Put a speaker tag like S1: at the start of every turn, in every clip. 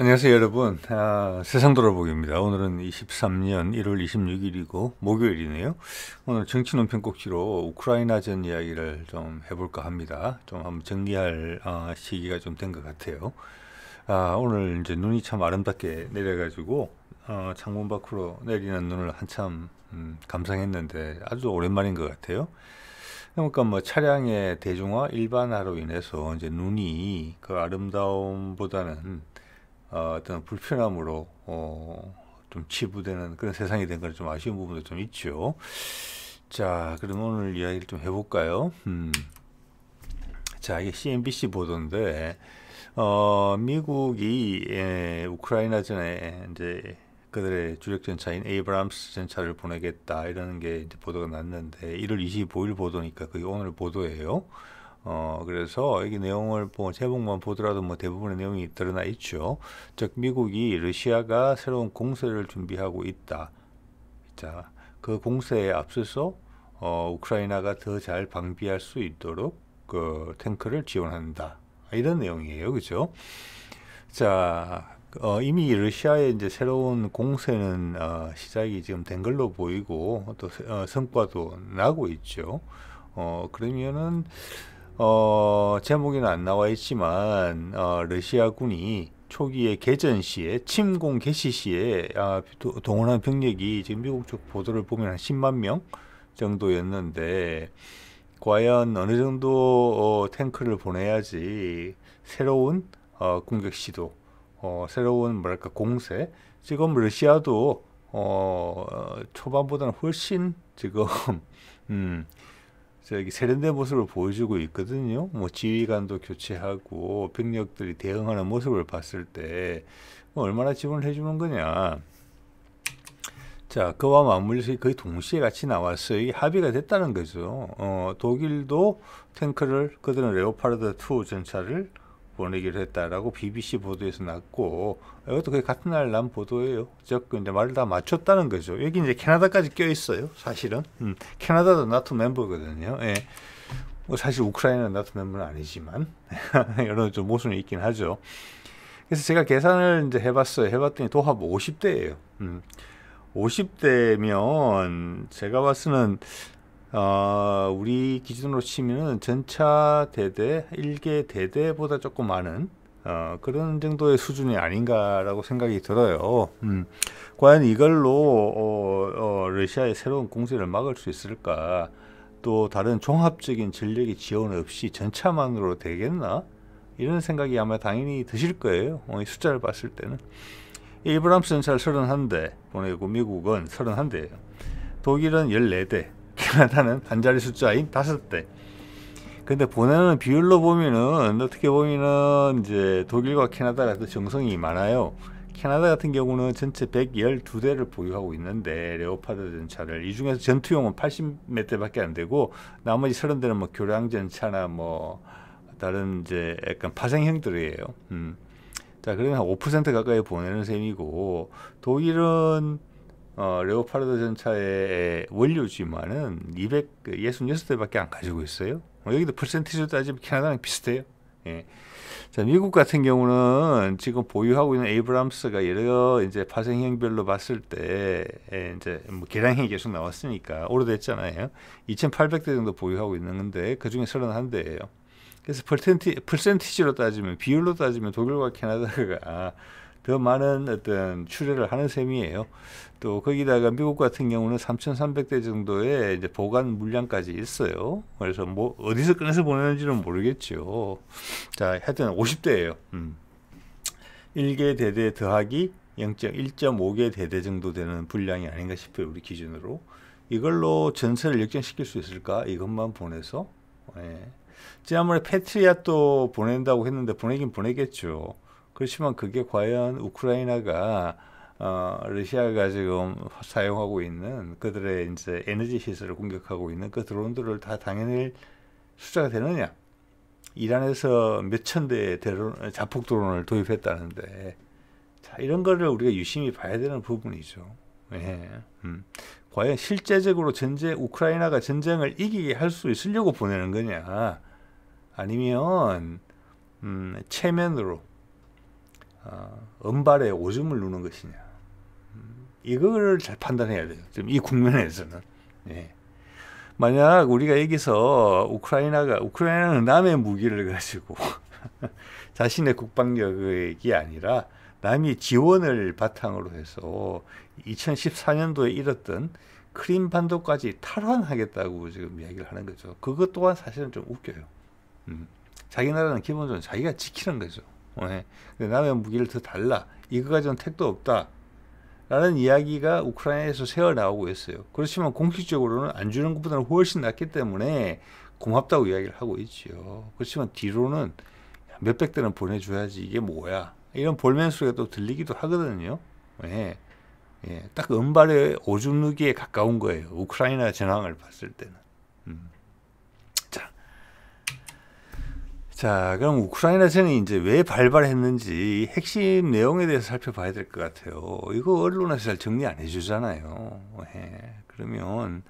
S1: 안녕하세요 여러분 아, 세상 돌아보기입니다 오늘은 23년 1월 26일이고 목요일이네요 오늘 정치 논평 꼭지로 우크라이나전 이야기를 좀 해볼까 합니다 좀 한번 정리할 아, 시기가 좀 된 것 같아요 아, 오늘 이제 눈이 참 아름답게 내려가지고 어, 창문 밖으로 내리는 눈을 한참 음, 감상했는데 아주 오랜만인 것 같아요 그러니까 뭐 차량의 대중화 일반화로 인해서 이제 눈이 그 아름다움보다는 어, 떤 불편함으로 어, 좀 치부되는 그런 세상이 된걸좀 아쉬운 부분도 좀 있죠. 자, 그럼 오늘 이야기를 좀 해볼까요? 음. 자, 이게 CNBC 보도인데, 어, 미국이 예, 우크라이나 전에 이제 그들의 주력 전차인 에이브람스 전차를 보내겠다 이러는 게 이제 보도가 났는데 1월 25일 보도니까 그게 오늘 보도예요. 어, 그래서 여기 내용을 보, 면 제목만 보더라도 뭐 대부분의 내용이 드러나 있죠. 즉, 미국이 러시아가 새로운 공세를 준비하고 있다. 자, 그 공세에 앞서서 어, 우크라이나가 더 잘 방비할 수 있도록 그 탱크를 지원한다. 이런 내용이에요. 그죠? 자, 어, 이미 러시아의 이제 새로운 공세는 어, 시작이 지금 된 걸로 보이고 또 어, 성과도 나고 있죠. 어, 그러면은 어, 제목에는 안 나와 있지만 어, 러시아군이 초기에 개전 시에 침공 개시 시에 아, 동원한 병력이 지금 미국 쪽 보도를 보면 한 10만 명 정도였는데 과연 어느 정도 어, 탱크를 보내야지 새로운 어, 공격 시도 어, 새로운 뭐랄까 공세 지금 러시아도 어, 초반보다는 훨씬 지금 음, 저기 세련된 모습을 보여주고 있거든요. 뭐 지휘관도 교체하고 병력들이 대응하는 모습을 봤을 때 뭐 얼마나 지원을 해주는 거냐. 자, 그와 맞물려서 거의 동시에 같이 나왔어 이게 합의가 됐다는 거죠. 어, 독일도 탱크를, 그들은 레오파르드 2 전차를 보내기로 했다라고 BBC 보도에서 났고 이것도 거의 같은 날 난 보도예요. 즉 이제 말을 다 맞췄다는 거죠. 여기 이제 캐나다까지 껴 있어요. 사실은 음, 캐나다도 나토 멤버거든요. 예. 뭐 사실 우크라이나는 나토 멤버는 아니지만 이런 좀 모순이 있긴 하죠. 그래서 제가 계산을 이제 해봤어요. 해봤더니 도합 50대예요. 음. 50대면 제가 봤을 때는 어, 우리 기준으로 치면은 전차 대대, 일개 대대보다 조금 많은 어, 그런 정도의 수준이 아닌가라고 생각이 들어요. 음, 과연 이걸로 어, 어, 러시아의 새로운 공세를 막을 수 있을까? 또 다른 종합적인 전력의 지원 없이 전차만으로 되겠나? 이런 생각이 아마 당연히 드실 거예요. 어, 이 숫자를 봤을 때는. 이브람스 전차를 31대 보내고 미국은 31대예요. 독일은 14대, 나타나는 반자리 숫자인 다섯 대 근데 보내는 비율로 보면은 어떻게 보면은 이제 독일과 캐나다가 더 정성이 많아요 캐나다 같은 경우는 전체 112대를 보유하고 있는데 레오파드 전차를 이 중에서 전투용은 80몇 대밖에 안 되고 나머지 30대는 뭐 교량 전차나 뭐 다른 이제 약간 파생형들이에요. 음. 자, 그러면 한5% 가까이 보내는 셈이고 독일은 어, 레오파르드 전차의 원료지만은 266대밖에 안 가지고 있어요. 어, 여기도 퍼센티지로 따지면 캐나다랑 비슷해요. 예. 자, 미국 같은 경우는 지금 보유하고 있는 에이브람스가 여러 이제 파생형별로 봤을 때 예, 이제 뭐 개량형이 계속 나왔으니까 오래됐잖아요. 2,800대 정도 보유하고 있는 건데 그 중에 31대예요. 그래서 퍼센티, 퍼센티지로 따지면 비율로 따지면 독일과 캐나다가 더 많은 어떤 출혈을 하는 셈이에요. 또 거기다가 미국 같은 경우는 3,300대 정도의 이제 보관 물량까지 있어요. 그래서 뭐 어디서 꺼내서 보내는지는 모르겠죠. 자, 하여튼 50대예요. 음. 1개 대대 더하기 0.1.5개 대대 정도 되는 분량이 아닌가 싶어요. 우리 기준으로. 이걸로 전세를 역전시킬 수 있을까? 이것만 보내서. 예. 지난번에 페트리아 또 보낸다고 했는데 보내긴 보내겠죠. 그렇지만 그게 과연 우크라이나가 어, 러시아가 지금 사용하고 있는 그들의 이제 에너지 시설을 공격하고 있는 그 드론들을 다 당연히 숫자가 되느냐? 이란에서 몇천 대의 드론, 자폭 드론을 도입했다는데, 자, 이런 거를 우리가 유심히 봐야 되는 부분이죠. 예. 음. 과연 실제적으로 전쟁, 우크라이나가 전쟁을 이기게 할 수 있으려고 보내는 거냐? 아니면, 음, 체면으로, 어, 은발에 오줌을 누는 것이냐 음, 이걸 잘 판단해야 돼요. 지금 이 국면에서는 예. 만약 우리가 여기서 우크라이나가 우크라이나는 남의 무기를 가지고 자신의 국방력이 아니라 남이 지원을 바탕으로 해서 2014년도에 잃었던 크림 반도까지 탈환하겠다고 지금 이야기를 하는 거죠. 그것 또한 사실은 좀 웃겨요. 음. 자기 나라는 기본적으로 자기가 지키는 거죠. 네. 근데 남의 무기를 더 달라. 이거 가지고는 택도 없다. 라는 이야기가 우크라이나에서 새어 나오고 있어요. 그렇지만 공식적으로는 안 주는 것보다는 훨씬 낫기 때문에 고맙다고 이야기를 하고 있지요. 그렇지만 뒤로는 몇 백 대는 보내줘야지 이게 뭐야. 이런 볼멘 소리가 또 들리기도 하거든요. 예. 예. 딱 은발의 오줌누기에 가까운 거예요. 우크라이나 전황을 봤을 때는. 음. 자, 그럼 우크라이나전이 이제 왜 발발했는지 핵심 내용에 대해서 살펴봐야 될 것 같아요. 이거 언론에서 잘 정리 안 해주잖아요. 네. 그러면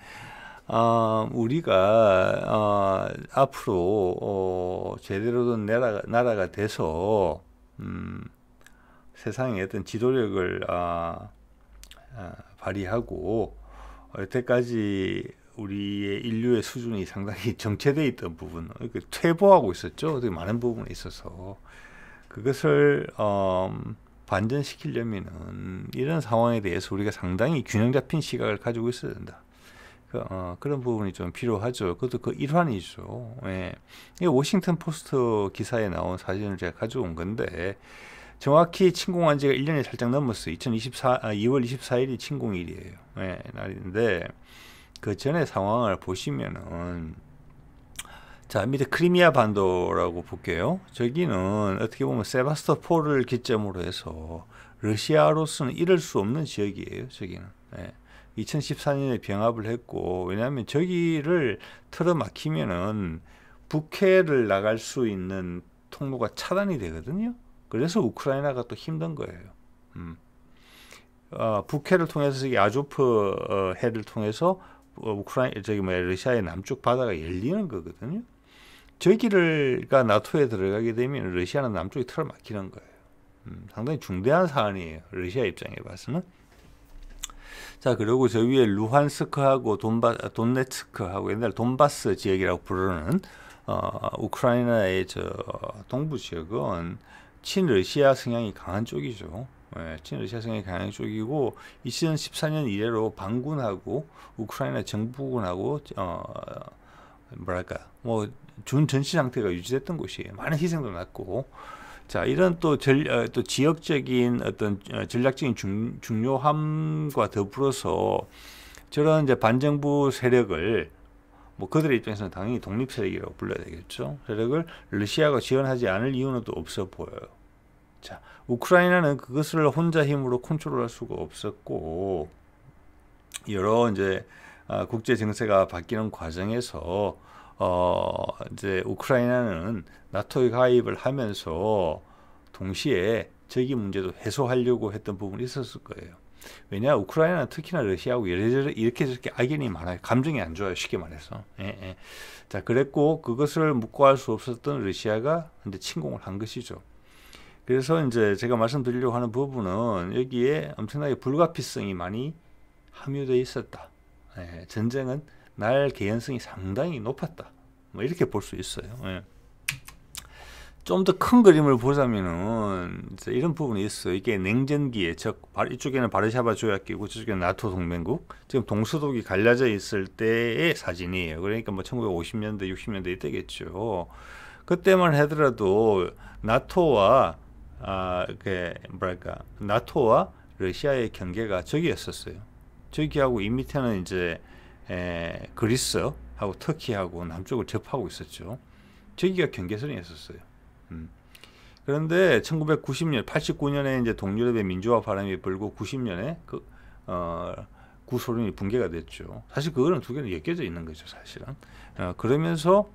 S1: 어, 우리가 어, 앞으로 어, 제대로 된 나라가, 나라가 돼서 음, 세상에 어떤 지도력을 아, 아, 발휘하고 여태까지 우리의 인류의 수준이 상당히 정체돼 있던 부분, 그 퇴보하고 있었죠. 되게 많은 부분에 있어서 그것을 어, 반전시키려면은 이런 상황에 대해서 우리가 상당히 균형 잡힌 시각을 가지고 있어야 된다. 그, 어, 그런 부분이 좀 필요하죠. 그것도 그 일환이죠. 예. 이 워싱턴 포스트 기사에 나온 사진을 제가 가져온 건데 정확히 침공한 지가 1년이 살짝 넘었어요. 2024 아, 2월 24일이 침공일이에요. 예, 날인데 그 전의 상황을 보시면은 자 밑에 크리미아 반도라고 볼게요. 저기는 어떻게 보면 세바스토폴을 기점으로 해서 러시아로서는 잃을 수 없는 지역이에요. 저기는 예. 2014년에 병합을 했고 왜냐하면 저기를 틀어막히면은 북해를 나갈 수 있는 통로가 차단이 되거든요. 그래서 우크라이나가 또 힘든 거예요. 음. 어, 북해를 통해서 아조프 어, 해를 통해서 어, 우크라이 저기 뭐 러시아의 남쪽 바다가 열리는 거거든요. 저기를가 나토에 들어가게 되면 러시아는 남쪽이 틀어막히는 거예요. 음, 상당히 중대한 사안이에요. 러시아 입장에 봐서는. 자 그리고 저 위에 루한스크하고 돈바 돈네츠크하고 옛날 돈바스 지역이라고 부르는 어, 우크라이나의 저 동부 지역은 친러시아 성향이 강한 쪽이죠. 예, 친러시아성이 강한 쪽이고 2014년 이래로 반군하고 우크라이나 정부군하고 어, 뭐랄까 뭐 준전시 상태가 유지됐던 곳이에요. 많은 희생도 났고 자 이런 또 전또 어, 또 지역적인 어떤 어, 전략적인 중, 중요함과 더불어서 저런 이제 반정부 세력을 뭐 그들의 입장에서는 당연히 독립 세력이라고 불러야 되겠죠. 세력을 러시아가 지원하지 않을 이유는 또 없어 보여요. 자, 우크라이나는 그것을 혼자 힘으로 컨트롤할 수가 없었고 여러 이제 아, 국제 정세가 바뀌는 과정에서 어 이제 우크라이나는 나토에 가입을 하면서 동시에 저기 문제도 해소하려고 했던 부분이 있었을 거예요. 왜냐 우크라이나 특히나 러시아하고 이렇게 저렇게 악연이 많아요. 감정이 안 좋아요. 쉽게 말해서. 예, 예. 자 그랬고 그것을 묵고할 수 없었던 러시아가 이제 침공을 한 것이죠. 그래서 이제 제가 말씀드리려고 하는 부분은 여기에 엄청나게 불가피성이 많이 함유되어 있었다. 예, 전쟁은 날 개연성이 상당히 높았다. 뭐 이렇게 볼 수 있어요. 예. 좀더 큰 그림을 보자면은 이런 부분이 있어요. 이게 냉전기에 즉 이쪽에는 바르샤바 조약기고 저쪽에 나토 동맹국 지금 동서독이 갈라져 있을 때의 사진이에요. 그러니까 뭐 1950년대 60년대 이때겠죠. 그때만 하더라도 나토와 아, 그 뭐랄까 나토와 러시아의 경계가 저기였었어요. 저기하고 이 밑에는 이제 에, 그리스하고 터키하고 남쪽을 접하고 있었죠. 저기가 경계선이었었어요. 음. 그런데 1990년, 89년에 이제 동유럽의 민주화 바람이 불고 90년에 그, 어, 구소련이 붕괴가 됐죠. 사실 그거는 두 개는 엮여져 있는 거죠, 사실은. 어, 그러면서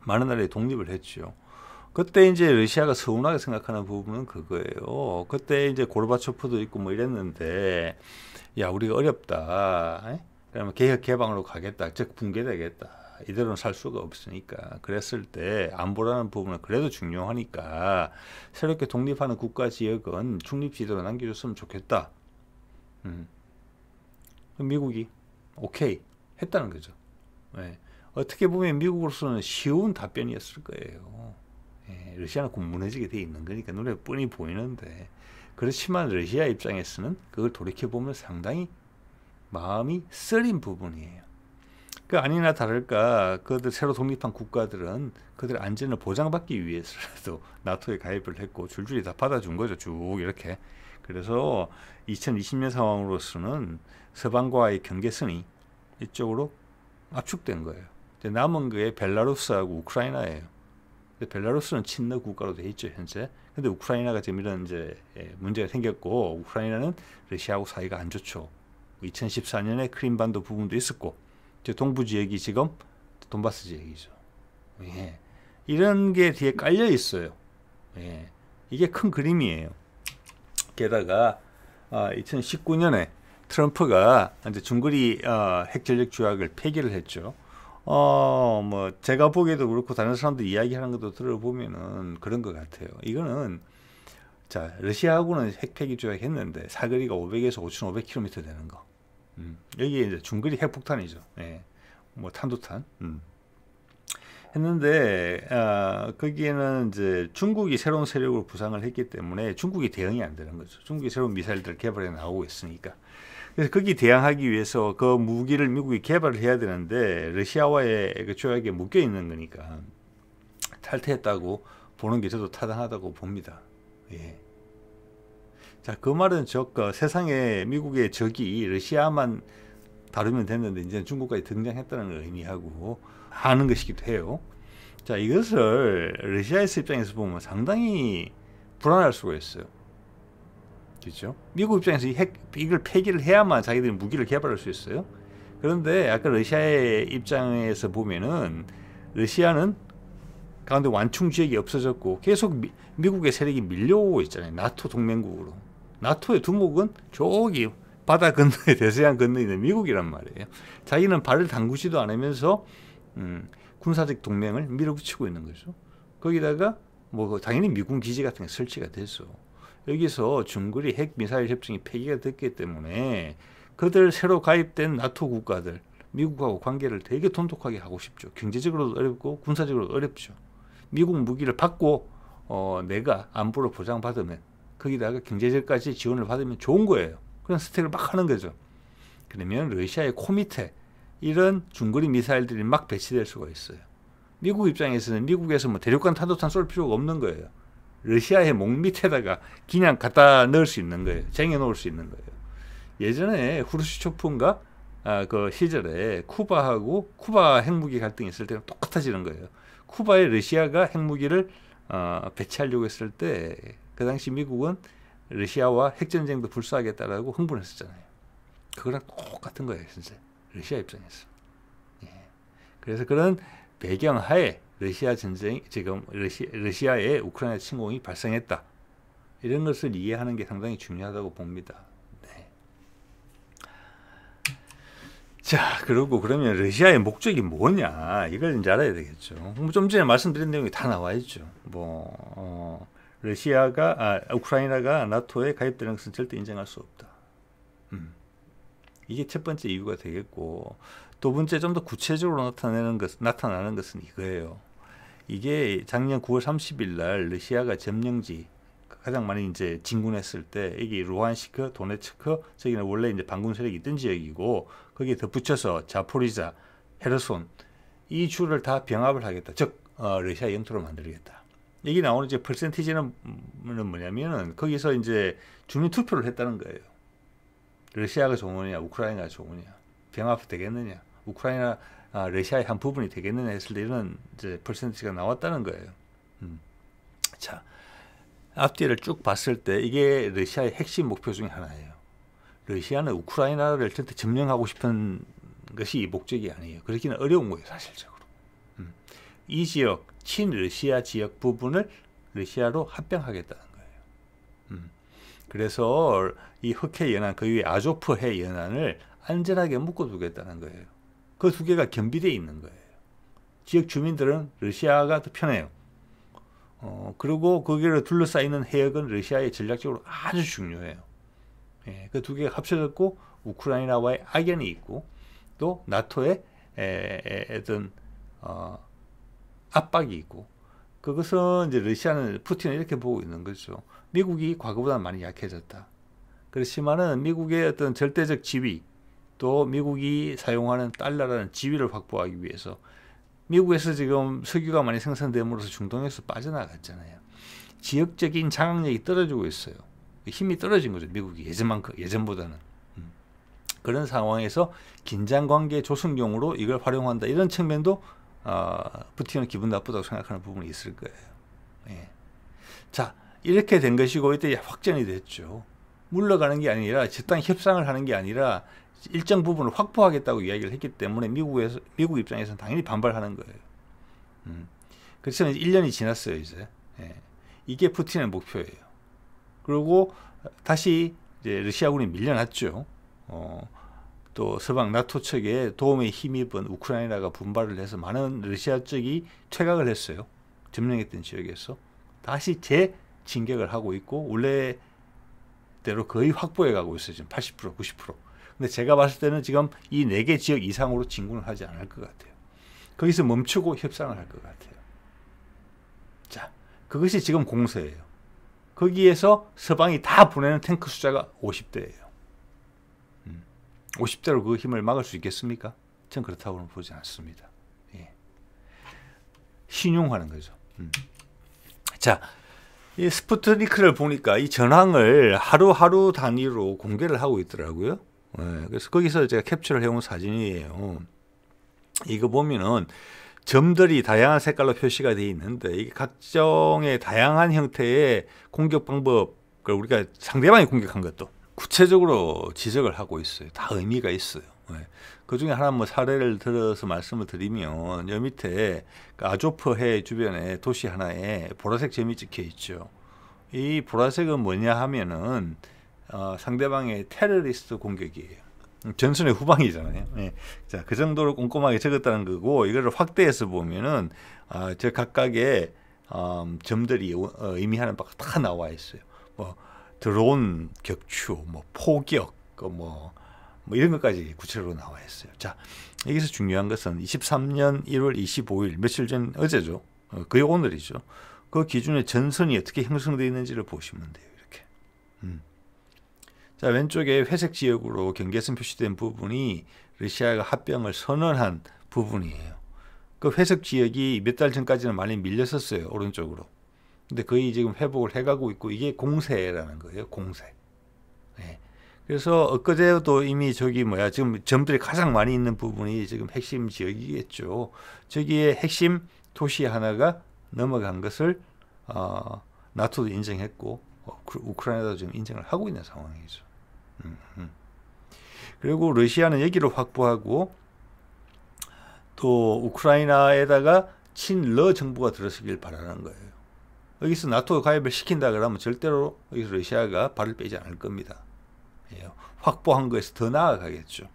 S1: 많은 나라에 독립을 했죠. 그때 이제 러시아가 서운하게 생각하는 부분은 그거예요. 그때 이제 고르바초프도 있고 뭐 이랬는데 야 우리가 어렵다. 그러면 개혁 개방으로 가겠다. 즉 붕괴되겠다. 이대로는 살 수가 없으니까 그랬을 때 안보라는 부분은 그래도 중요하니까 새롭게 독립하는 국가 지역은 중립 지도로 남겨줬으면 좋겠다. 음. 미국이 오케이 했다는 거죠. 네. 어떻게 보면 미국으로서는 쉬운 답변이었을 거예요. 예, 러시아는 곧 무너지게 돼 있는 거니까 눈에 뻔히 보이는데 그렇지만 러시아 입장에서는 그걸 돌이켜보면 상당히 마음이 쓰린 부분이에요. 그 아니나 다를까 그들 새로 독립한 국가들은 그들 안전을 보장받기 위해서라도 나토에 가입을 했고 줄줄이 다 받아준 거죠 쭉 이렇게 그래서 2020년 상황으로서는 서방과의 경계선이 이쪽으로 압축된 거예요. 남은 게 벨라루스하고 우크라이나예요. 벨라루스는 친러 국가로 돼 있죠 현재. 근데 우크라이나가 지금 이런 이제 예, 문제가 생겼고 우크라이나는 러시아하고 사이가 안 좋죠. 2014년에 크림반도 부분도 있었고 이제 동부 지역이 지금 돈바스 지역이죠. 예. 이런 게 뒤에 깔려 있어요. 예. 이게 큰 그림이에요. 게다가 아, 2019년에 트럼프가 이제 중거리 어, 핵전력 조약을 폐기를 했죠. 어, 뭐, 제가 보기에도 그렇고, 다른 사람들 이야기하는 것도 들어보면은 그런 것 같아요. 이거는, 자, 러시아하고는 핵폐기 조약했는데, 사거리가 500에서 5,500km 되는 거. 음, 여기에 이제 중거리 핵폭탄이죠. 예. 뭐, 탄도탄. 음. 했는데, 아, 거기에는 이제 중국이 새로운 세력으로 부상을 했기 때문에 중국이 대응이 안 되는 거죠. 중국이 새로운 미사일들을 개발해 나오고 있으니까. 그래서 거기 대항하기 위해서 그 무기를 미국이 개발을 해야 되는데 러시아와의 그 조약에 묶여 있는 거니까 탈퇴했다고 보는 게 저도 타당하다고 봅니다. 예. 자, 그 말은 즉그 어, 세상에 미국의 적이 러시아만 다루면 됐는데 이제 중국까지 등장했다는 의미하고 하는 것이기도 해요. 자, 이것을 러시아의 입장에서 보면 상당히 불안할 수가 있어요. 그죠 미국 입장에서 이 핵, 이걸 폐기를 해야만 자기들이 무기를 개발할 수 있어요. 그런데 아까 러시아의 입장에서 보면은 러시아는 가운데 완충 지역이 없어졌고 계속 미, 국의 세력이 밀려오고 있잖아요. 나토 동맹국으로. 나토의 두목은 저기 바다 건너에 대서양 건너에 있는 미국이란 말이에요. 자기는 발을 담그지도 않으면서 음, 군사적 동맹을 밀어붙이고 있는 거죠. 거기다가 뭐 그 당연히 미군 기지 같은 게 설치가 됐어. 여기서 중거리 핵미사일 협정이 폐기가 됐기 때문에 그들 새로 가입된 나토 국가들 미국하고 관계를 되게 돈독하게 하고 싶죠. 경제적으로도 어렵고 군사적으로도 어렵죠. 미국 무기를 받고 어, 내가 안보를 보장받으면 거기다가 경제적까지 지원을 받으면 좋은 거예요. 그런 스택을 막 하는 거죠. 그러면 러시아의 코 밑에 이런 중거리 미사일들이 막 배치될 수가 있어요. 미국 입장에서는 미국에서 뭐 대륙간 탄도탄 쏠 필요가 없는 거예요. 러시아의 목 밑에다가 그냥 갖다 넣을 수 있는 거예요. 쟁여놓을 수 있는 거예요. 예전에 후르시초프인가 아, 그 시절에 쿠바하고 쿠바 핵무기 갈등이 있을 때는 똑같아지는 거예요. 쿠바에 러시아가 핵무기를 어, 배치하려고 했을 때 그 당시 미국은 러시아와 핵전쟁도 불사하겠다라고 흥분했었잖아요. 그거랑 똑같은 거예요, 진짜. 러시아 입장에서. 예. 그래서 그런 배경 하에 러시아 전쟁 지금 러시, 러시아의 우크라이나 침공이 발생했다. 이런 것을 이해하는 게 상당히 중요하다고 봅니다. 네. 자, 그리고 그러면 러시아의 목적이 뭐냐? 이걸 이제 알아야 되겠죠. 뭐 좀 전에 말씀드린 내용이 다 나와 있죠. 뭐 어, 러시아가 아, 우크라이나가 나토에 가입되는 것은 절대 인정할 수 없다. 이게 첫 번째 이유가 되겠고 두 번째 좀 더 구체적으로 나타내는 것 나타나는 것은 이거예요. 이게 작년 9월 30일 날 러시아가 점령지 가장 많이 이제 진군했을 때 이게 루한시크, 도네츠크 저기는 원래 이제 반군 세력이 있던 지역이고 거기에 덧붙여서 자포리자, 헤르손 이 주를 다 병합을 하겠다. 즉 어, 러시아 영토로 만들겠다. 여기 나오는 이제 퍼센티지는 뭐냐면은 거기서 이제 주민 투표를 했다는 거예요. 러시아가 좋으냐 우크라이나가 좋으냐 병합 되겠느냐 우크라이나 아, 러시아의 한 부분이 되겠느냐 했을 때 이런 이제 퍼센트가 나왔다는 거예요. 음. 자 앞뒤를 쭉 봤을 때 이게 러시아의 핵심 목표 중에 하나예요. 러시아는 우크라이나를 절대 점령하고 싶은 것이 목적이 아니에요. 그렇기는 어려운 거예요, 사실적으로. 음. 이 지역, 친러시아 지역 부분을 러시아로 합병하겠다 그래서 이 흑해 연안 그 위에 아조프해 연안을 안전하게 묶어두겠다는 거예요. 그 두 개가 겸비되어 있는 거예요. 지역 주민들은 러시아가 더 편해요. 어, 그리고 거기를 둘러싸이는 해역은 러시아의 전략적으로 아주 중요해요. 예, 그 두 개가 합쳐졌고 우크라이나와의 악연이 있고 또 나토의 어떤 어, 압박이 있고 그것은 이제 러시아는 푸틴을 이렇게 보고 있는 거죠. 미국이 과거보다 많이 약해졌다. 그렇지만은 미국의 어떤 절대적 지위 또 미국이 사용하는 달러라는 지위를 확보하기 위해서 미국에서 지금 석유가 많이 생산됨으로써 중동에서 빠져나갔잖아요. 지역적인 장악력이 떨어지고 있어요. 힘이 떨어진 거죠. 미국이 예전만큼 예전보다는 음. 그런 상황에서 긴장 관계 조성용으로 이걸 활용한다 이런 측면도 어, 푸틴은 기분 나쁘다고 생각하는 부분이 있을 거예요. 예. 자 이렇게 된 것이고 이때 확전이 됐죠. 물러가는 게 아니라 적당 협상을 하는 게 아니라 일정 부분을 확보하겠다고 이야기를 했기 때문에 미국에서 미국 입장에서는 당연히 반발하는 거예요. 음. 그래서 1년이 지났어요 이제 예. 이게 푸틴의 목표예요. 그리고 다시 러시아군이 밀려났죠. 어, 또 서방 나토 측의 도움에 힘입은 우크라이나가 분발을 해서 많은 러시아 쪽이 퇴각을 했어요. 점령했던 지역에서 다시 재진격을 하고 있고 원래대로 거의 확보해 가고 있어요. 지금 80% 90%. 근데 제가 봤을 때는 지금 이 네 개 지역 이상으로 진군을 하지 않을 것 같아요. 거기서 멈추고 협상을 할 것 같아요. 자, 그것이 지금 공세예요. 거기에서 서방이 다 보내는 탱크 숫자가 50대예요. 50대로 그 힘을 막을 수 있겠습니까? 전 그렇다고는 보지 않습니다. 예. 신용하는 거죠. 음. 자, 이 스푸트니크를 보니까 이 전황을 하루하루 단위로 공개를 하고 있더라고요. 예, 그래서 거기서 제가 캡처를 해온 사진이에요. 이거 보면은 점들이 다양한 색깔로 표시가 되어 있는데 이게 각종의 다양한 형태의 공격 방법을 우리가 상대방이 공격한 것도 구체적으로 지적을 하고 있어요. 다 의미가 있어요. 예. 그 중에 하나 뭐 사례를 들어서 말씀을 드리면 여 밑에 그 아조프해 주변에 도시 하나에 보라색 점이 찍혀 있죠. 이 보라색은 뭐냐 하면은 어, 상대방의 테러리스트 공격이에요. 전선의 후방이잖아요. 예. 자, 그 정도로 꼼꼼하게 적었다는 거고 이거를 확대해서 보면은 어, 저 각각의 음, 어, 점들이 의미하는 바가 다 나와 있어요. 뭐 드론 격추, 뭐 포격, 그 뭐, 뭐 이런 것까지 구체적으로 나와 있어요. 자, 여기서 중요한 것은 23년 1월 25일 며칠 전 어제죠. 어, 그요 오늘이죠. 그 기준의 전선이 어떻게 형성되어 있는지를 보시면 돼요. 이렇게. 음. 자, 왼쪽에 회색 지역으로 경계선 표시된 부분이 러시아가 합병을 선언한 부분이에요. 그 회색 지역이 몇 달 전까지는 많이 밀렸었어요. 오른쪽으로. 근데 거의 지금 회복을 해가고 있고 이게 공세라는 거예요. 공세. 예. 그래서 엊그제도 이미 저기 뭐야 지금 점들이 가장 많이 있는 부분이 지금 핵심 지역이겠죠. 저기에 핵심 도시 하나가 넘어간 것을 어, 나토도 인정했고 어, 우크라이나도 지금 인정을 하고 있는 상황이죠. 음흠. 음. 그리고 러시아는 여기를 확보하고 또 우크라이나에다가 친러 정부가 들어서길 바라는 거예요. 여기서 나토 가입을 시킨다 그러면 절대로 여기서 러시아가 발을 빼지 않을 겁니다. 예, 확보한 거에서 더 나아가겠죠.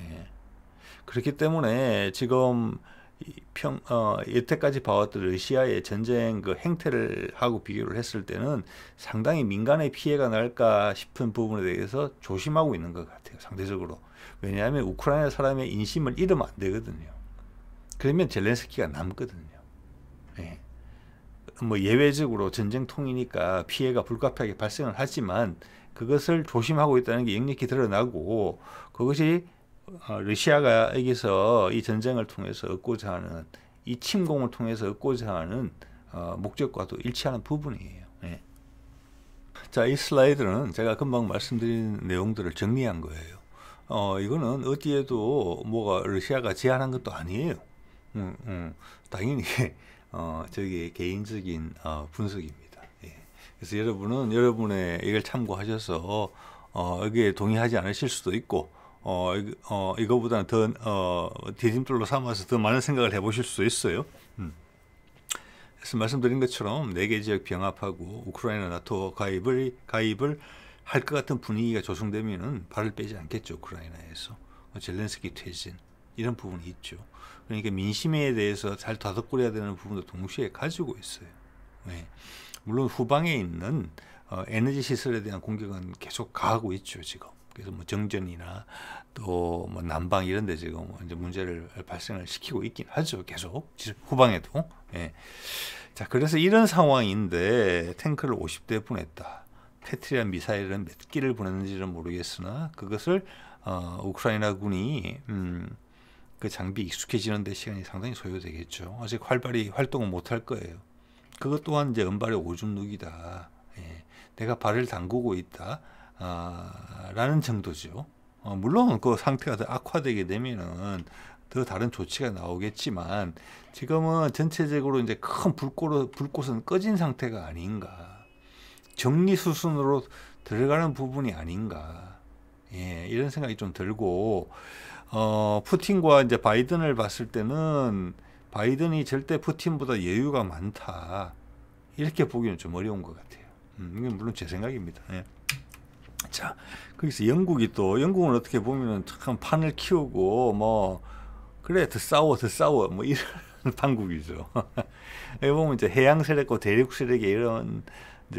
S1: 예. 그렇기 때문에 지금 평, 어, 여태까지 봐왔던 러시아의 전쟁 그 행태를 하고 비교를 했을 때는 상당히 민간의 피해가 날까 싶은 부분에 대해서 조심하고 있는 것 같아요. 상대적으로. 왜냐하면 우크라이나 사람의 인심을 잃으면 안 되거든요. 그러면 젤렌스키가 남거든요. 예. 뭐 예외적으로 전쟁 통이니까 피해가 불가피하게 발생을 하지만 그것을 조심하고 있다는 게 역력히 드러나고 그것이 어, 러시아가 여기서 이 전쟁을 통해서 얻고자 하는 이 침공을 통해서 얻고자 하는 어, 목적과도 일치하는 부분이에요. 예. 자, 이 슬라이드는 제가 금방 말씀드린 내용들을 정리한 거예요. 어, 이거는 어디에도 뭐가 러시아가 제안한 것도 아니에요. 음, 음, 당연히 어, 저기 개인적인 어, 분석입니다. 예. 그래서 여러분은 여러분의 이걸 참고하셔서 어, 여기에 동의하지 않으실 수도 있고 어, 어 이거보다는 더 어, 디딤돌로 삼아서 더 많은 생각을 해보실 수도 있어요. 음. 그래서 말씀드린 것처럼 네 개 지역 병합하고 우크라이나 나토 가입을 가입을 할 것 같은 분위기가 조성되면은 발을 빼지 않겠죠 우크라이나에서 뭐 젤렌스키 퇴진 이런 부분이 있죠. 그러니까 민심에 대해서 잘 다독거려야 되는 부분도 동시에 가지고 있어요. 네. 물론 후방에 있는 어, 에너지 시설에 대한 공격은 계속 가하고 있죠 지금. 그래서 뭐 정전이나 또 뭐 난방 이런 데 지금 이제 문제를 발생을 시키고 있긴 하죠 계속 후방에도. 예. 자 그래서 이런 상황인데 탱크를 50대 보냈다. 페트리아 미사일은 몇 기를 보냈는지는 모르겠으나 그것을 어, 우크라이나 군이 음, 그 장비 익숙해지는데 시간이 상당히 소요되겠죠. 아직 활발히 활동을 못할 거예요. 그것 또한 이제 은발의 오줌룩이다. 예, 내가 발을 담그고 있다. 아, 라는 정도죠. 어, 물론 그 상태가 더 악화되게 되면은 더 다른 조치가 나오겠지만 지금은 전체적으로 이제 큰 불꽃, 불꽃은 꺼진 상태가 아닌가. 정리 수순으로 들어가는 부분이 아닌가. 예, 이런 생각이 좀 들고 어, 푸틴과 이제 바이든을 봤을 때는 바이든이 절대 푸틴보다 여유가 많다. 이렇게 보기는 좀 어려운 것 같아요. 음, 이건 물론 제 생각입니다. 예. 자, 거기서 영국이 또, 영국은 어떻게 보면은 참 판을 키우고, 뭐, 그래, 더 싸워, 더 싸워, 뭐 이런 판국이죠. 여기 보면 이제 해양 세력과 대륙 세력의 이런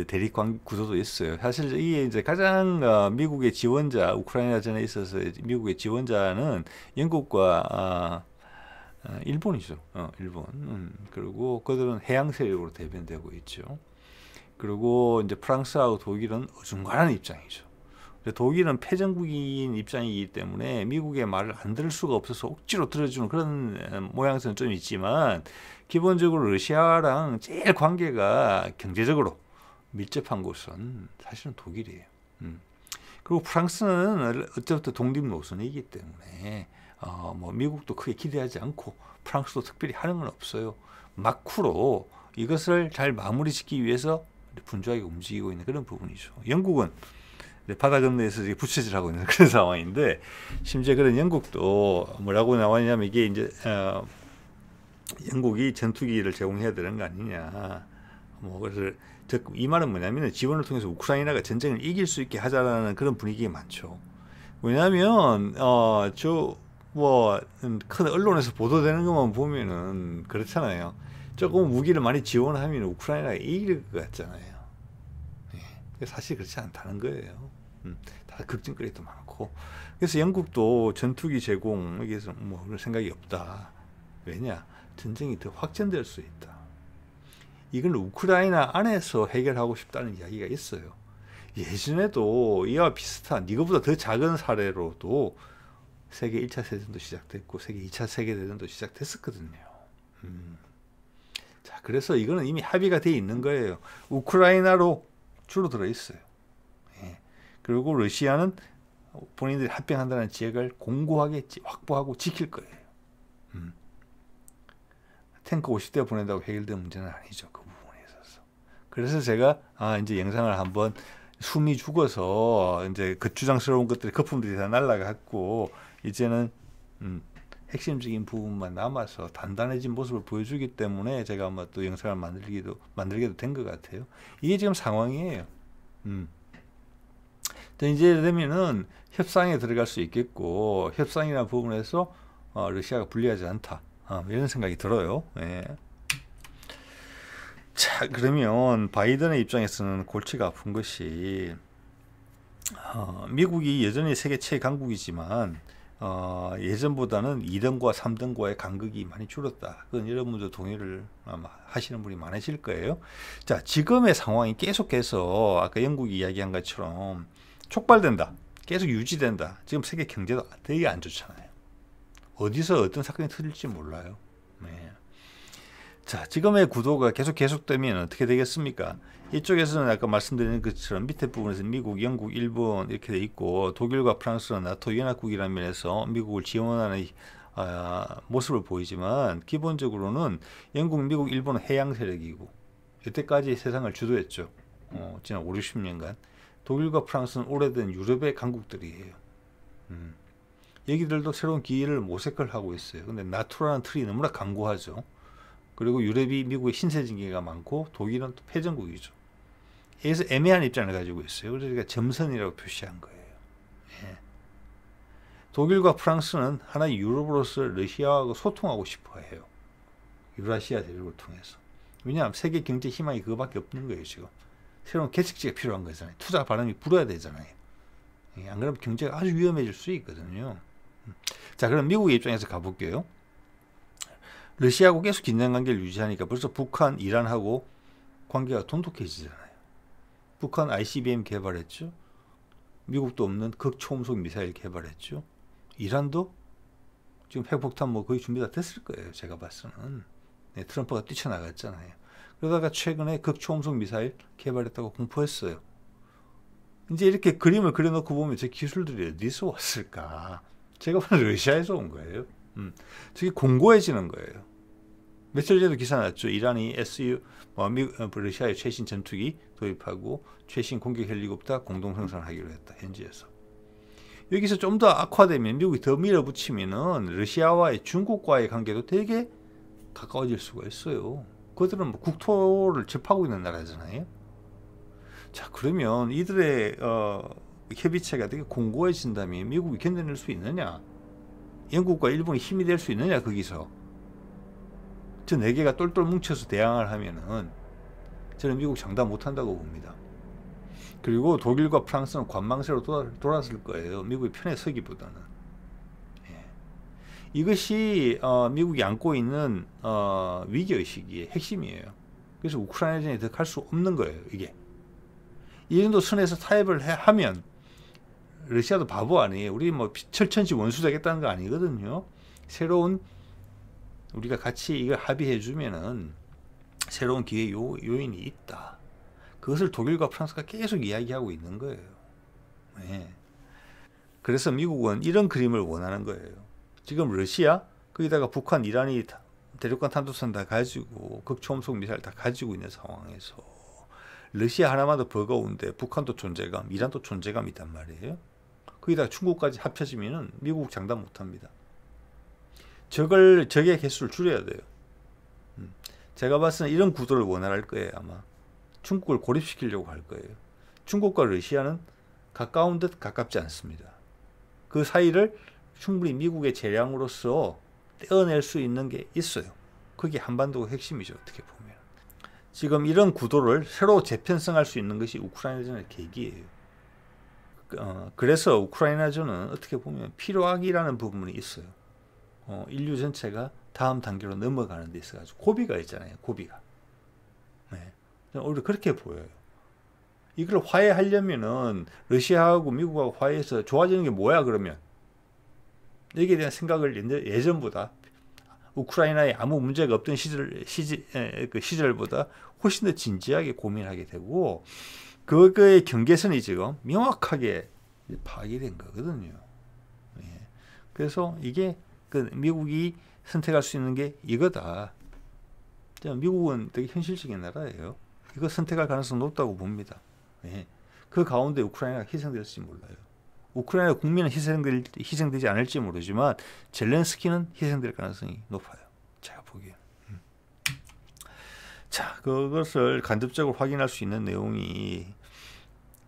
S1: 대립관 구조도 있어요. 사실 이게 이제 가장 어, 미국의 지원자 우크라이나전에 있어서 미국의 지원자는 영국과 아, 아, 일본이죠. 어, 일본. 음, 그리고 그들은 해양 세력으로 대변되고 있죠. 그리고 이제 프랑스하고 독일은 중간한 입장이죠. 독일은 패전국인 입장이기 때문에 미국의 말을 안 들을 수가 없어서 억지로 들어주는 그런 음, 모양새는 좀 있지만 기본적으로 러시아랑 제일 관계가 경제적으로 밀접한 곳은 사실은 독일이에요. 음. 그리고 프랑스는 어째부터 독립 노선이기 때문에 어, 뭐 미국도 크게 기대하지 않고 프랑스도 특별히 하는 건 없어요. 마크로 이것을 잘 마무리짓기 위해서 분주하게 움직이고 있는 그런 부분이죠. 영국은 바다 건너에서 부채질하고 있는 그런 상황인데 심지어 그런 영국도 뭐라고 나왔냐면 이게 이제 어, 영국이 전투기를 제공해야 되는 거 아니냐. 뭐 그래서 즉이 말은 뭐냐면 지원을 통해서 우크라이나가 전쟁을 이길 수 있게 하자라는 그런 분위기가 많죠. 왜냐면 어 저 뭐큰 음, 언론에서 보도되는 것만 보면은 그렇잖아요. 조금 무기를 많이 지원하면 우크라이나가 이길 것 같잖아요. 예. 사실 그렇지 않다는 거예요. 음, 다 극진거리도 많고 그래서 영국도 전투기 제공에 대뭐 그런 생각이 없다. 왜냐 전쟁이 더 확전될 수 있다. 이걸 우크라이나 안에서 해결하고 싶다는 이야기가 있어요. 예전에도 이와 비슷한 이거보다 더 작은 사례로도 세계 1차 세전도 시작됐고 세계 2차 세계대전도 시작됐었거든요. 음. 자, 그래서 이거는 이미 합의가 돼 있는 거예요. 우크라이나로 줄어들어 있어요. 예. 그리고 러시아는 본인들이 합병한다는 지역을 공고하게 확보하고 지킬 거예요. 음. 탱크 50대 보낸다고 해결된 문제는 아니죠. 그 그래서 제가 아 이제 영상을 한번 숨이 죽어서 이제 거추장스러운 것들이 거품들이 다 날라갔고 이제는 음, 핵심적인 부분만 남아서 단단해진 모습을 보여주기 때문에 제가 아마 또 영상을 만들기도 만들게도 된 것 같아요. 이게 지금 상황이에요. 음. 이제 되면은 협상에 들어갈 수 있겠고 협상이라는 부분에서 어, 러시아가 불리하지 않다 어, 이런 생각이 들어요. 예. 자, 그러면 바이든의 입장에서는 골치가 아픈 것이 어, 미국이 여전히 세계 최강국이지만 어, 예전보다는 2등과 3등과의 간극이 많이 줄었다. 그건 여러분도 동의를 아마 하시는 분이 많으실 거예요. 자, 지금의 상황이 계속해서 아까 영국이 이야기한 것처럼 촉발된다. 계속 유지된다. 지금 세계 경제도 되게 안 좋잖아요. 어디서 어떤 사건이 터질지 몰라요. 네. 자 지금의 구도가 계속 계속되면 어떻게 되겠습니까? 이쪽에서는 아까 말씀드린 것처럼 밑에 부분에서 미국, 영국, 일본 이렇게 돼 있고 독일과 프랑스는 나토 연합국이라는 면에서 미국을 지원하는 아, 모습을 보이지만 기본적으로는 영국, 미국, 일본은 해양 세력이고 여태까지 세상을 주도했죠. 어, 지난 5, 60년간 독일과 프랑스는 오래된 유럽의 강국들이에요. 음. 얘기들도 새로운 기회를 모색을 하고 있어요. 근데 나토라는 틀이 너무나 강고하죠. 그리고 유럽이 미국의 신세진기가 많고 독일은 또 패전국이죠. 그래서 애매한 입장을 가지고 있어요. 그래서 제가 점선이라고 표시한 거예요. 예. 독일과 프랑스는 하나의 유럽으로서 러시아하 소통하고 싶어 해요. 유라시아 대륙을 통해서. 왜냐하면 세계 경제 희망이 그거밖에 없는 거예요, 지금. 새로운 개척지가 필요한 거잖아요. 투자 바람이 불어야 되잖아요. 예, 안 그러면 경제가 아주 위험해질 수 있거든요. 음. 자, 그럼 미국 입장에서 가볼게요. 러시아하고 계속 긴장 관계를 유지하니까 벌써 북한, 이란하고 관계가 돈독해지잖아요. 북한 ICBM 개발했죠. 미국도 없는 극초음속 미사일 개발했죠. 이란도 지금 핵폭탄 뭐 거의 준비가 됐을 거예요. 제가 봤서는 네, 트럼프가 뛰쳐나갔잖아요. 그러다가 최근에 극초음속 미사일 개발했다고 공포했어요. 이제 이렇게 그림을 그려놓고 보면 제 기술들이 어디서 왔을까? 제가 보는 러시아에서 온 거예요. 음, 되게 공고해지는 거예요. 며칠 전에도 기사 났죠. 이란이 SU 뭐, 미, 어, 그 러시아의 최신 전투기 도입하고 최신 공격 헬리콥터 공동 생산하기로 했다. 현지에서. 여기서 좀 더 악화되면 미국이 더 밀어붙이면은 러시아와의 중국과의 관계도 되게 가까워질 수가 있어요. 그들은 뭐 국토를 접하고 있는 나라잖아요. 자 그러면 이들의 어, 협의체가 되게 공고해진다면 미국이 견뎌낼 수 있느냐? 영국과 일본이 힘이 될 수 있느냐 거기서 저 네 개가 똘똘 뭉쳐서 대항을 하면은 저는 미국 장담 못한다고 봅니다. 그리고 독일과 프랑스는 관망세로 돌았을 거예요. 미국의 편에 서기보다는. 예. 이것이 어, 미국이 안고 있는 어, 위기의식의 핵심이에요. 그래서 우크라이나전이 더갈수 없는 거예요. 이게. 이 정도 선에서 타협을 해, 하면 러시아도 바보 아니에요. 우리 뭐 철천지 원수 되겠다는 거 아니거든요. 새로운 우리가 같이 이걸 합의해 주면은 새로운 기회 요, 요인이 있다. 그것을 독일과 프랑스가 계속 이야기하고 있는 거예요. 네. 그래서 미국은 이런 그림을 원하는 거예요. 지금 러시아 거기다가 북한, 이란이 대륙간 탄도선 다 가지고 극초음속 미사일 다 가지고 있는 상황에서 러시아 하나만 더 버거운데 북한도 존재감, 이란도 존재감이단 있 말이에요. 거기다 중국까지 합쳐지면 미국 장담 못합니다. 적을 적의 개수를 줄여야 돼요. 음. 제가 봤을 때 이런 구도를 원할 거예요 아마. 중국을 고립시키려고 할 거예요. 중국과 러시아는 가까운 듯 가깝지 않습니다. 그 사이를 충분히 미국의 재량으로서 떼어낼 수 있는 게 있어요. 그게 한반도의 핵심이죠. 어떻게 보면. 지금 이런 구도를 새로 재편성할 수 있는 것이 우크라이나전의 계기예요. 어, 그래서 우크라이나전은 어떻게 보면 필요악이라는 부분이 있어요. 어, 인류 전체가 다음 단계로 넘어가는 데 있어가지고 고비가 있잖아요. 고비가. 네. 오히려 그렇게 보여요. 이걸 화해하려면은 러시아하고 미국하고 화해해서 좋아지는 게 뭐야 그러면 여기에 대한 생각을 예전보다 우크라이나에 아무 문제가 없던 시절, 시절, 그 시절보다 훨씬 더 진지하게 고민하게 되고 그거의 경계선이 지금 명확하게 파괴된 거거든요. 예. 그래서 이게 그 미국이 선택할 수 있는 게 이거다. 미국은 되게 현실적인 나라예요. 이거 선택할 가능성 높다고 봅니다. 예. 그 가운데 우크라이나가 희생될지 몰라요. 우크라이나 국민은 희생될, 희생되지 않을지 모르지만 젤렌스키는 희생될 가능성이 높아요. 자, 그것을 간접적으로 확인할 수 있는 내용이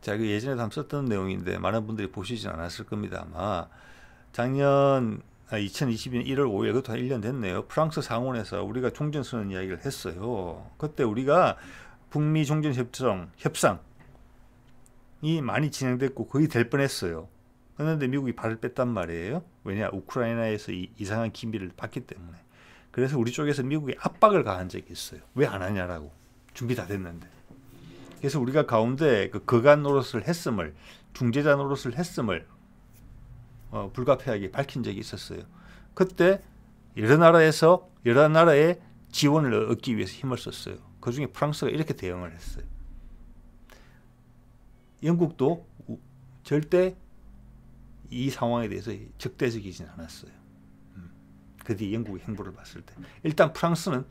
S1: 자, 그예전에담 썼던 내용인데 많은 분들이 보시진 않았을 겁니다 아마 작년 2022년 1월 5일 그것도 한 1년 됐네요. 프랑스 상원에서 우리가 종전 선언 이야기를 했어요. 그때 우리가 북미 종전 협정 협상이 많이 진행됐고 거의 될 뻔했어요. 그런데 미국이 발을 뺐단 말이에요. 왜냐 우크라이나에서 이, 이상한 기미를 봤기 때문에. 그래서 우리 쪽에서 미국에 압박을 가한 적이 있어요. 왜 안 하냐라고. 준비 다 됐는데. 그래서 우리가 가운데 그 거간 노릇을 했음을 중재자 노릇을 했음을 어, 불가피하게 밝힌 적이 있었어요. 그때 여러 나라에서 여러 나라의 지원을 얻기 위해서 힘을 썼어요. 그 중에 프랑스가 이렇게 대응을 했어요. 영국도 절대 이 상황에 대해서 적대적이진 않았어요. 그뒤 영국의 행보를 봤을 때 일단 프랑스는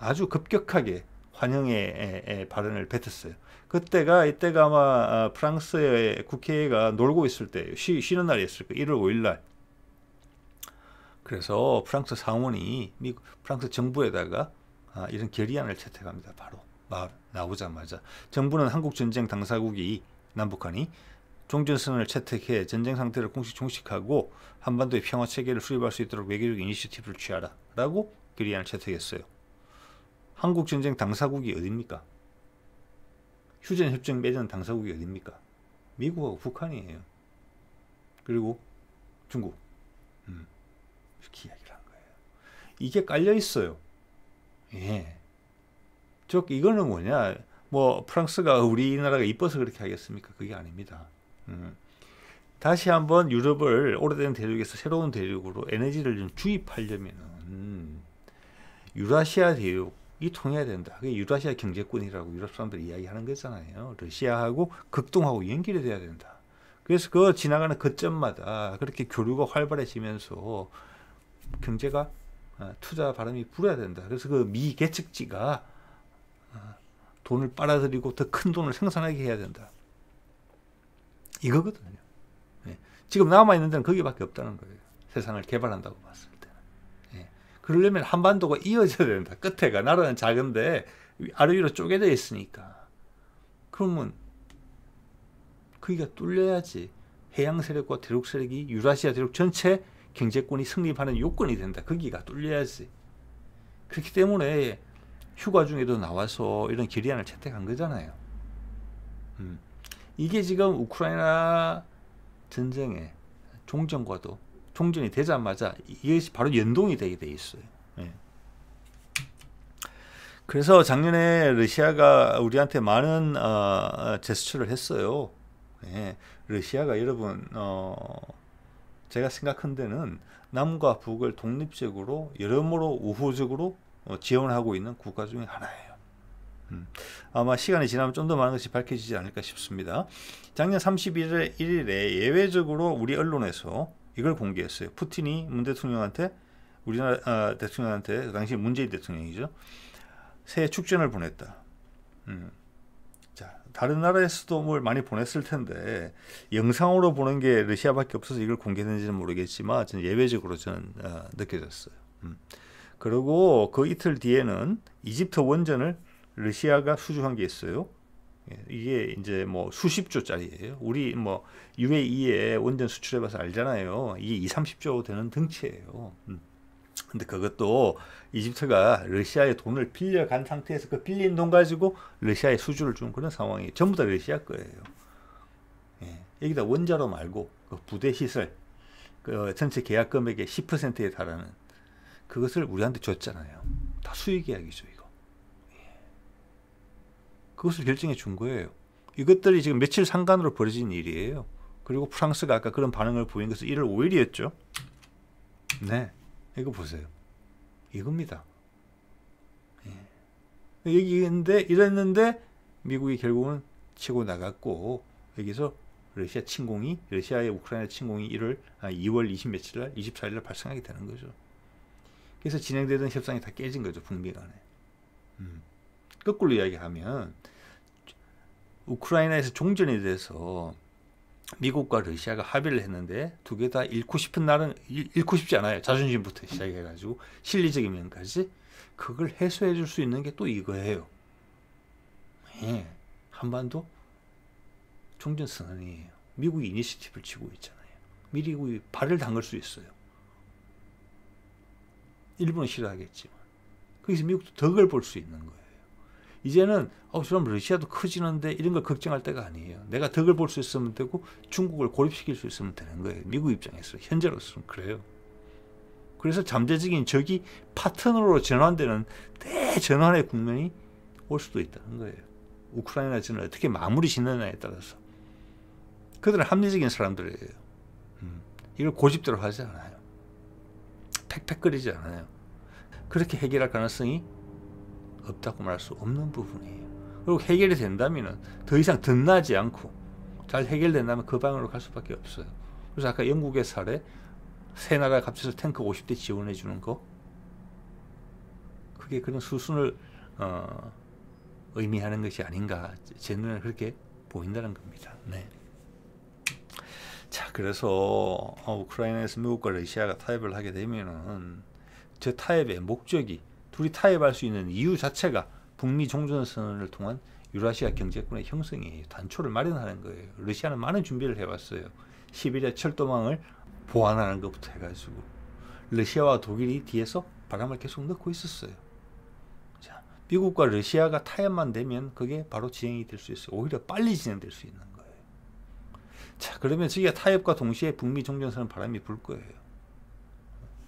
S1: 아주 급격하게 환영의 발언을 뱉었어요. 그때가 이때가 아마 아, 프랑스의 국회가 놀고 있을 때 쉬, 쉬는 날이었을 거예요. 1월 5일 날. 그래서 프랑스 상원이 미국 프랑스 정부에다가 아, 이런 결의안을 채택합니다. 바로 나오자마자 정부는 한국 전쟁 당사국이 남북한이 종전선언을 채택해 전쟁 상태를 공식 종식하고 한반도의 평화 체계를 수립할 수 있도록 외교적 이니시티브를 취하라 라고 결의안을 채택했어요. 한국 전쟁 당사국이 어딥니까? 휴전 협정 매전 당사국이 어딥니까? 미국하고 북한이에요. 그리고 중국. 음, 이렇게 이야기를 한 거예요. 이게 깔려 있어요. 예. 즉 이거는 뭐냐? 뭐 프랑스가 우리나라가 이뻐서 그렇게 하겠습니까? 그게 아닙니다. 음. 다시 한번 유럽을 오래된 대륙에서 새로운 대륙으로 에너지를 좀 주입하려면 음, 유라시아 대륙이 통해야 된다. 그게 유라시아 경제권이라고 유럽 사람들이 이야기하는 거잖아요. 러시아하고 극동하고 연결이 돼야 된다. 그래서 그 지나가는 거점마다 그렇게 교류가 활발해지면서 경제가 어, 투자 바람이 불어야 된다. 그래서 그 미개척지가 어, 돈을 빨아들이고 더 큰 돈을 생산하게 해야 된다. 이거거든요. 예. 지금 남아있는 데는 거기밖에 없다는 거예요. 세상을 개발한다고 봤을 때 예. 그러려면 한반도가 이어져야 된다. 끝에가. 나라는 작은데 아래 위로 쪼개져 있으니까. 그러면 거기가 뚫려야지 해양 세력과 대륙 세력이 유라시아 대륙 전체 경제권이 성립하는 요건이 된다. 거기가 뚫려야지. 그렇기 때문에 휴가 중에도 나와서 이런 결의안을 채택한 거잖아요. 음. 이게 지금 우크라이나 전쟁에 종전과도 종전이 되자마자 이것이 바로 연동이 되게 돼 있어요. 예. 그래서 작년에 러시아가 우리한테 많은 어, 어 제스처를 했어요. 네. 러시아가 여러분 어, 제가 생각한 데는 남과 북을 독립적으로 여러모로 우호적으로 어, 지원하고 있는 국가 중에 하나예요. 음. 아마 시간이 지나면 좀 더 많은 것이 밝혀지지 않을까 싶습니다. 작년 3 1일 1일에 예외적으로 우리 언론에서 이걸 공개했어요. 푸틴이 문 대통령한테 우리나라 아, 대통령한테 그 당시 문재인 대통령이죠. 새해 축전을 보냈다. 음. 자, 다른 나라에서도 뭘 많이 보냈을 텐데 영상으로 보는 게 러시아밖에 없어서 이걸 공개했는지는 모르겠지만 저는 예외적으로 저는 아, 느껴졌어요. 음. 그리고 그 이틀 뒤에는 이집트 원전을 러시아가 수주한 게 있어요. 예, 이게 이제 뭐 수십 조짜리예요. 우리 뭐 UAE에 원전 수출해봐서 알잖아요. 이게 2, 30조 되는 등치예요. 음. 근데 그것도 이집트가 러시아에 돈을 빌려간 상태에서 그 빌린 돈 가지고 러시아에 수주를 준 그런 상황이 전부 다 러시아 거예요. 예. 여기다 원자로 말고 그 부대 시설 그 전체 계약 금액의 10%에 달하는 그것을 우리한테 줬잖아요. 다 수익 계약이죠. 그것을 결정해 준 거예요. 이것들이 지금 며칠 상간으로 벌어진 일이에요. 그리고 프랑스가 아까 그런 반응을 보인 것은 1월 5일이었죠. 네. 이거 보세요. 이겁니다. 예. 여기 근데 이랬는데 미국이 결국은 치고 나갔고 여기서 러시아 침공이 러시아의 우크라이나 침공이 1월 아, 2월 20 며칠 날 24일 날 발생하게 되는 거죠. 그래서 진행되던 협상이 다 깨진 거죠. 북미 간에. 음. 거꾸로 이야기하면 우크라이나에서 종전에 대해서 미국과 러시아가 합의를 했는데 두 개 다 잃고 싶은 날은 잃고 싶지 않아요. 자존심부터 시작해가지고 실리적인 면까지 그걸 해소해 줄 수 있는 게 또 이거예요. 예. 한반도 종전 선언이에요. 미국이 이니시티브를 치고 있잖아요. 미국이 그 발을 담글 수 있어요. 일본은 싫어하겠지만. 거기서 미국도 덕을 볼 수 있는 거예요. 이제는 어, 그럼 러시아도 커지는데 이런 걸 걱정할 때가 아니에요. 내가 덕을 볼 수 있으면 되고 중국을 고립시킬 수 있으면 되는 거예요. 미국 입장에서 현재로서는 그래요. 그래서 잠재적인 적이 파트너로 전환되는 대전환의 국면이 올 수도 있다는 거예요. 우크라이나 전을 어떻게 마무리 짓느냐에 따라서 그들은 합리적인 사람들이에요. 음, 이걸 고집대로 하지 않아요. 팩팩거리지 않아요. 그렇게 해결할 가능성이 없다고 말할 수 없는 부분이에요. 그리고 해결이 된다면 더 이상 덧나지 않고 잘 해결된다면 그 방향으로 갈 수밖에 없어요. 그래서 아까 영국의 사례 세 나라 값에서 탱크 50대 지원해 주는 거 그게 그런 수순을 어, 의미하는 것이 아닌가 제 눈에 그렇게 보인다는 겁니다. 네. 자 그래서 어, 우크라이나에서 미국과 러시아가 타협을 하게 되면은 저 타협의 목적이 둘이 타협할 수 있는 이유 자체가 북미 종전선언을 통한 유라시아 경제권의 형성이 단초를 마련하는 거예요. 러시아는 많은 준비를 해왔어요. 시베리아 철도망을 보완하는 것부터 해가지고 러시아와 독일이 뒤에서 바람을 계속 넣고 있었어요. 자, 미국과 러시아가 타협만 되면 그게 바로 진행이 될 수 있어요. 오히려 빨리 진행될 수 있는 거예요. 자, 그러면 저기 타협과 동시에 북미 종전선언 바람이 불 거예요.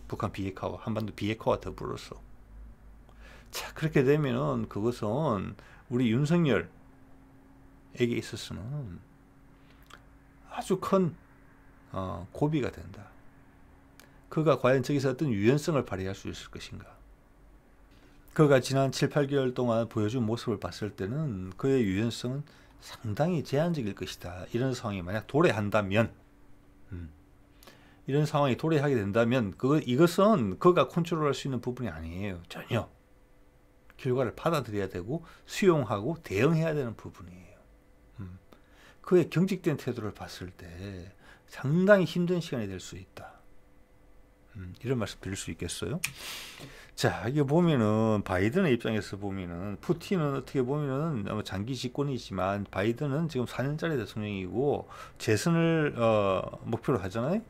S1: 북한 비핵화와 한반도 비핵화와 더불어서 자, 그렇게 되면은 그것은 우리 윤석열에게 있어서는 아주 큰 어, 고비가 된다. 그가 과연 저기서 어떤 유연성을 발휘할 수 있을 것인가? 그가 지난 7, 8개월 동안 보여준 모습을 봤을 때는 그의 유연성은 상당히 제한적일 것이다. 이런 상황이 만약 도래한다면, 음, 이런 상황이 도래하게 된다면, 그, 이것은 그가 컨트롤할 수 있는 부분이 아니에요. 전혀. 결과를 받아들여야 되고 수용하고 대응해야 되는 부분이에요. 음. 그의 경직된 태도를 봤을 때 상당히 힘든 시간이 될 수 있다. 음, 이런 말씀 드릴 수 있겠어요? 자, 이게 보면은 바이든의 입장에서 보면은 푸틴은 어떻게 보면은 장기 집권이지만 바이든은 지금 4년짜리 대통령이고 재선을 어, 목표로 하잖아요.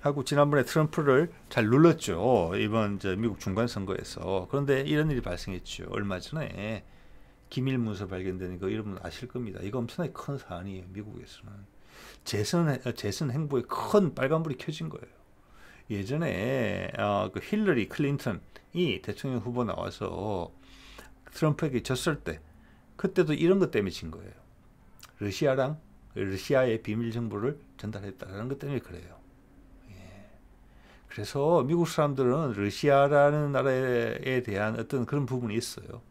S1: 하고 지난번에 트럼프를 잘 눌렀죠. 이번 미국 중간 선거에서. 그런데 이런 일이 발생했죠. 얼마 전에 기밀 문서 발견되는 거 여러분 아실 겁니다. 이거 엄청나게 큰 사안이에요. 미국에서는 재선 재선 행보에 큰 빨간불이 켜진 거예요. 예전에 어, 그 힐러리 클린턴이 대통령 후보 나와서 트럼프에게 졌을 때 그때도 이런 것 때문에 진 거예요. 러시아랑 러시아의 비밀 정보를 전달했다라는 것 때문에 그래요. 그래서 미국 사람들은 러시아라는 나라에 대한 어떤 그런 부분이 있어요.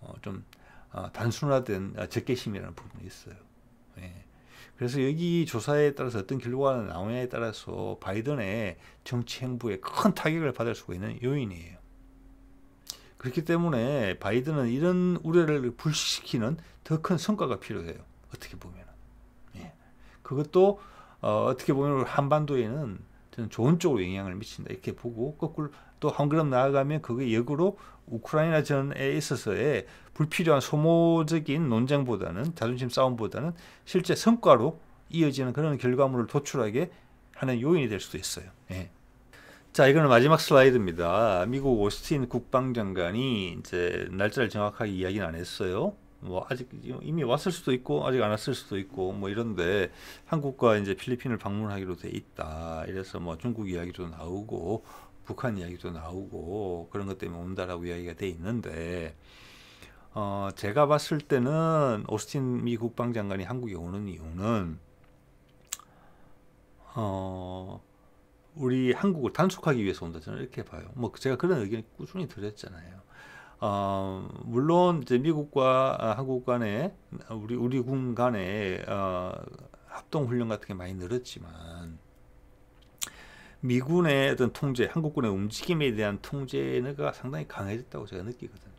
S1: 어, 좀 어, 단순화된 아, 적개심이라는 부분이 있어요. 예. 그래서 여기 조사에 따라서 어떤 결과가 나오냐에 따라서 바이든의 정치 행보에 큰 타격을 받을 수가 있는 요인이에요. 그렇기 때문에 바이든은 이런 우려를 불식시키는 더 큰 성과가 필요해요. 어떻게 보면. 예. 그것도 어, 떻게 보면 한반도에는 저는 좋은 쪽으로 영향을 미친다 이렇게 보고 거꾸로 또 한 걸음 나아가면 그게 역으로 우크라이나 전에 있어서의 불필요한 소모적인 논쟁보다는 자존심 싸움보다는 실제 성과로 이어지는 그런 결과물을 도출하게 하는 요인이 될 수도 있어요. 예. 자, 이거는 마지막 슬라이드입니다. 미국 오스틴 국방장관이 이제 날짜를 정확하게 이야기는 안 했어요. 뭐 아직 이미 왔을 수도 있고 아직 안 왔을 수도 있고 뭐 이런데 한국과 이제 필리핀을 방문하기로 돼 있다. 이래서 뭐 중국 이야기도 나오고 북한 이야기도 나오고 그런 것 때문에 온다라고 이야기가 돼 있는데 어 제가 봤을 때는 오스틴 미 국방장관이 한국에 오는 이유는 어 우리 한국을 단속하기 위해서 온다저는 이렇게 봐요. 뭐 제가 그런 의견 꾸준히 드렸잖아요. 어, 물론 이제 미국과 한국 간에 우리 우리 군 간에 어, 합동 훈련 같은 게 많이 늘었지만 미군의 어떤 통제, 한국군의 움직임에 대한 통제가 상당히 강해졌다고 제가 느끼거든요.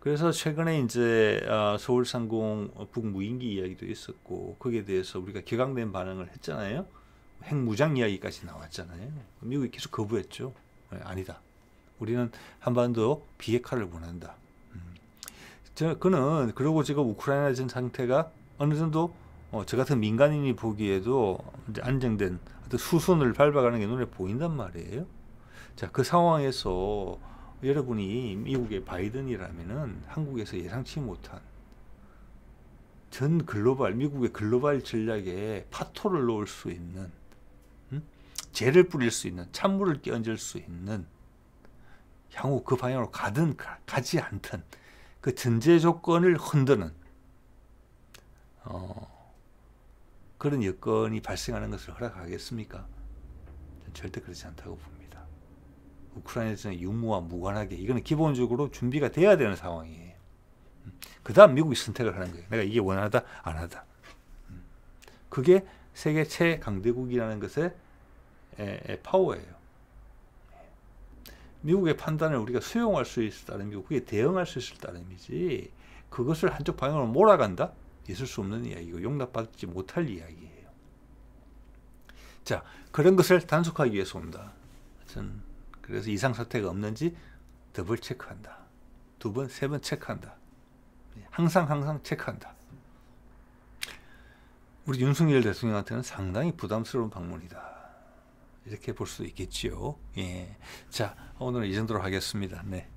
S1: 그래서 최근에 이제 어, 서울 상공 북무인기 이야기도 있었고 거기에 대해서 우리가 격앙된 반응을 했잖아요. 핵무장 이야기까지 나왔잖아요. 미국이 계속 거부했죠. 네, 아니다. 우리는 한반도 비핵화를 원한다. 음. 저, 그는 그리고 지금 우크라이나 전 상태가 어느 정도 어, 저 같은 민간인이 보기에도 안정된 어떤 수순을 밟아가는 게 눈에 보인단 말이에요. 자, 그 상황에서 여러분이 미국의 바이든이라면은 한국에서 예상치 못한 전 글로벌 미국의 글로벌 전략에 파토를 놓을 수 있는 음? 재를 뿌릴 수 있는 찬물을 끼얹을 수 있는 향후 그 방향으로 가든 가지 않든 그 전제 조건을 흔드는 어, 그런 여건이 발생하는 것을 허락하겠습니까? 절대 그렇지 않다고 봅니다. 우크라이나에서는 유무와 무관하게 이거는 기본적으로 준비가 돼야 되는 상황이에요. 음, 그 다음 미국이 선택을 하는 거예요. 내가 이게 원하다 안 하다. 음, 그게 세계 최강대국이라는 것의 파워예요. 미국의 판단을 우리가 수용할 수있다는게 그게 대응할 수 있을 따름이지 그것을 한쪽 방향으로 몰아간다? 있을 수 없는 이야기고 용납받지 못할 이야기예요. 자, 그런 것을 단속하기 위해서 온다. 하여튼 그래서 이상 사태가 없는지 더블 체크한다. 두 번, 세 번 체크한다. 항상 항상 체크한다. 우리 윤석열 대통령한테는 상당히 부담스러운 방문이다. 이렇게 볼 수 있겠지요. 예. 자, 오늘은 이 정도로 하겠습니다. 네.